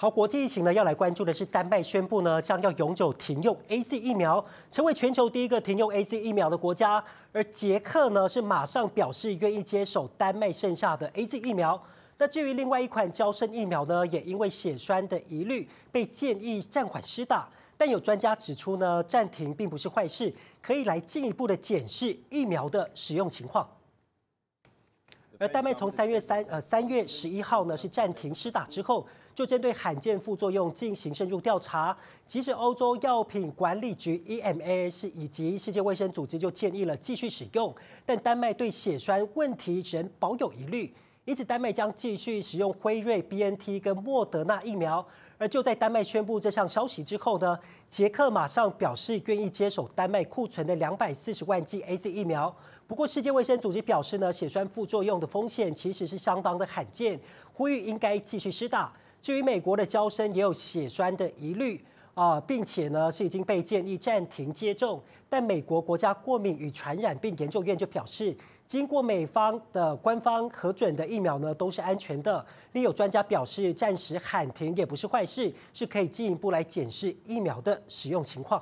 好，国际疫情呢，要来关注的是丹麦宣布呢，将要永久停用 A C 疫苗，成为全球第一个停用 A C 疫苗的国家。而捷克呢，是马上表示愿意接手丹麦剩下的 A C 疫苗。那至于另外一款胶身疫苗呢，也因为血栓的疑虑，被建议暂缓施打。但有专家指出呢，暂停并不是坏事，可以来进一步的检视疫苗的使用情况。而丹麦从三月三呃三月十一号呢是暂停施打之后，就针对罕见副作用进行深入调查。即使欧洲药品管理局 EMA 是以及世界卫生组织就建议了继续使用，但丹麦对血栓问题仍保有疑虑，因此丹麦将继续使用辉瑞 BNT 跟莫德纳疫苗。而就在丹麦宣布这项消息之后呢，捷克马上表示愿意接手丹麦库存的两百四十万剂 A C 疫苗。不过，世界卫生组织表示呢，血栓副作用的风险其实是相当的罕见，呼吁应该继续施打。至于美国的交生也有血栓的疑虑。啊，并且呢是已经被建议暂停接种，但美国国家过敏与传染病研究院就表示，经过美方的官方核准的疫苗呢都是安全的。另有专家表示，暂时喊停也不是坏事，是可以进一步来检视疫苗的使用情况。